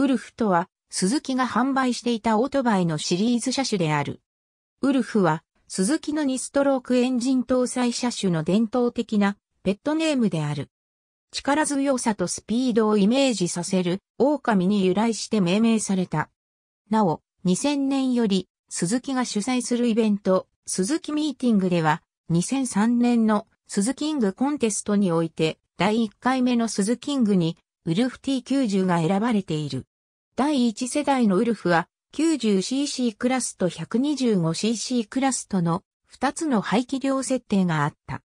ウルフとは、鈴木が販売していたオートバイのシリーズ車種である。ウルフは、鈴木の2ストロークエンジン搭載車種の伝統的なペットネームである。力強さとスピードをイメージさせる狼に由来して命名された。なお、2000年より鈴木が主催するイベント、鈴木ミーティングでは、2003年の鈴キングコンテストにおいて、第1回目の鈴キングに、ウルフ T90 が選ばれている。第1世代のウルフは 90cc クラスと 125cc クラスとの2つの排気量設定があった。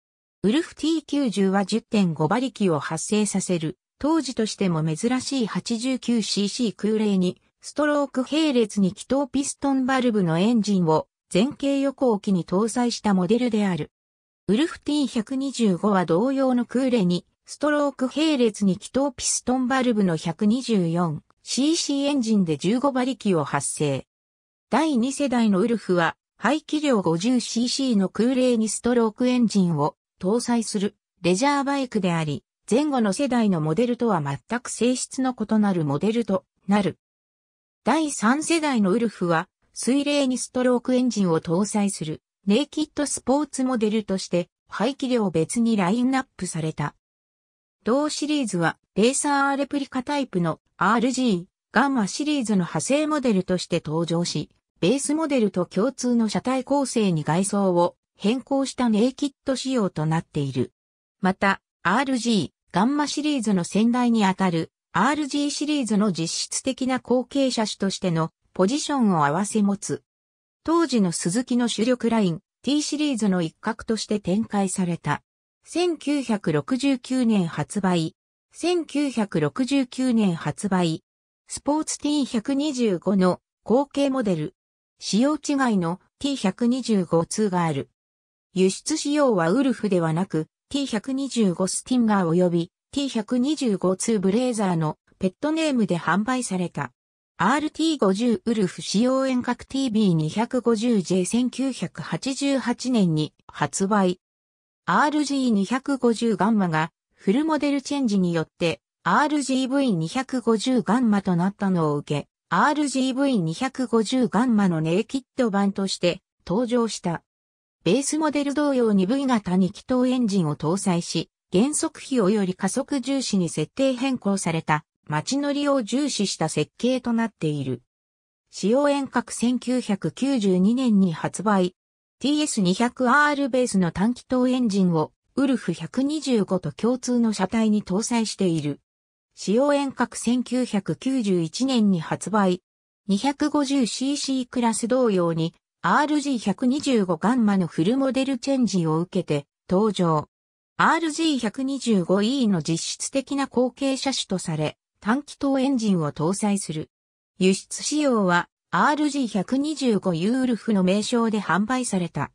ウルフ T90 は10.5馬力を発生させる、当時としても珍しい 89cc 空冷に、ストローク並列に気筒ピストンバルブのエンジンを前傾横置きに搭載したモデルである。ウルフ T125 は同様の空冷に、ストローク並列に気筒ピストンバルブの124、CC エンジンで15馬力を発生。第2世代のウルフは、排気量 50cc の空冷にストロークエンジンを搭載するレジャーバイクであり、前後の世代のモデルとは全く性質の異なるモデルとなる。第3世代のウルフは、水冷にストロークエンジンを搭載するネイキッドスポーツモデルとして、排気量別にラインナップされた。同シリーズは、レーサーレプリカタイプの RG ガンマシリーズの派生モデルとして登場し、ベースモデルと共通の車体構成に外装を変更したネイキッド仕様となっている。また、RG ガンマシリーズの先代にあたる RG シリーズの実質的な後継車種としてのポジションを合わせ持つ。当時の鈴木の主力ライン T シリーズの一角として展開された。1969年発売、1969年発売、スポーツ T125 の後継モデル、仕様違いの T125 2がある。輸出仕様はウルフではなく T125 スティンガー及び T125 2ブレーザーのペットネームで販売された。RT50 ウルフ使用遠隔 TB250J1988 年に発売。RG250 ガンマがフルモデルチェンジによって RGV250 ガンマとなったのを受け、RGV250 ガンマのネイキッド版として登場した。ベースモデル同様に V 型2気筒エンジンを搭載し、減速比及より加速重視に設定変更された街乗りを重視した設計となっている。使用遠隔1992年に発売。TS200R ベースの短気筒エンジンをウルフ125と共通の車体に搭載している。使用遠隔1991年に発売。250cc クラス同様に RG125 ガンマのフルモデルチェンジを受けて登場。RG125E の実質的な後継車種とされ、短気筒エンジンを搭載する。輸出仕様は RG125 ユールフの名称で販売された。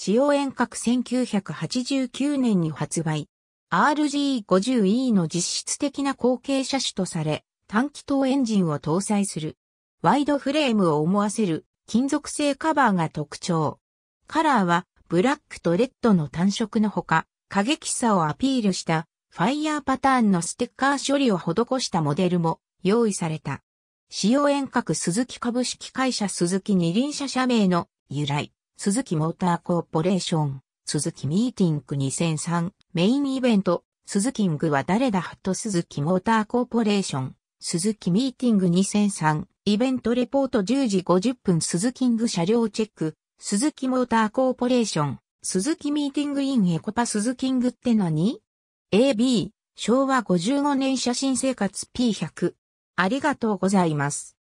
使用遠隔1989年に発売。RG50E の実質的な後継車種とされ、短気筒エンジンを搭載する。ワイドフレームを思わせる金属製カバーが特徴。カラーはブラックとレッドの単色のほか、過激さをアピールしたファイヤーパターンのステッカー処理を施したモデルも用意された。使用遠隔鈴木株式会社鈴木二輪車社名の由来。鈴木モーターコーポレーション、鈴木ミーティング2003、メインイベント、鈴木ングは誰だハット鈴木モーターコーポレーション、鈴木ミーティング2003、イベントレポート10時50分鈴木ング車両チェック、鈴木モーターコーポレーション、鈴木ミーティングインエコパ鈴木ングって何 ?AB、昭和55年写真生活 P100。ありがとうございます。